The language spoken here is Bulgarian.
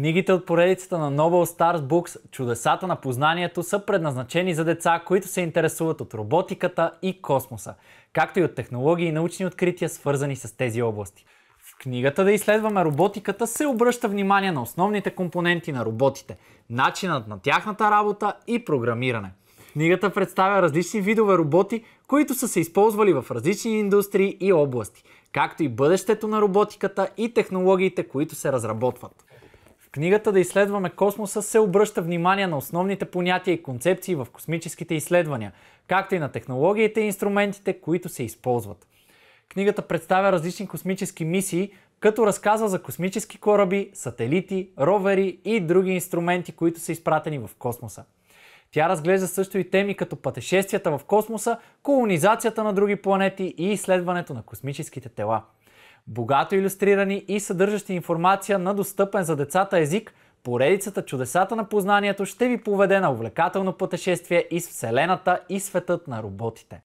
Книгите от поредицата на Novel Stars Books Чудесата на познанието са предназначени за деца, които се интересуват от роботиката и космоса, както и от технологии и научни открития, свързани с тези области. В книгата да изследваме роботиката се обръща внимание на основните компоненти на роботите, начинът на тяхната работа и програмиране. Книгата представя различни видове роботи, които са се използвали в различни индустрии и области, както и бъдещето на роботиката и технологиите, които се разработват книгата да изследваме космоса се обръща внимание на основните понятия и концепции в космическите изследвания, както и на технологиите и инструментите, които се използват. Книгата представя различни космически мисии, като разказва за космически кораби, сателити, ровери и други инструменти, които са изпратени в космоса. Тя разглежда също и теми като пътешествията в космоса, колонизацията на други планети и изследването на космическите тела богато иллюстрирани и съдържащи информация на достъпен за децата език, поредицата Чудесата на познанието ще ви поведе на увлекателно пътешествие из Вселената и светът на роботите.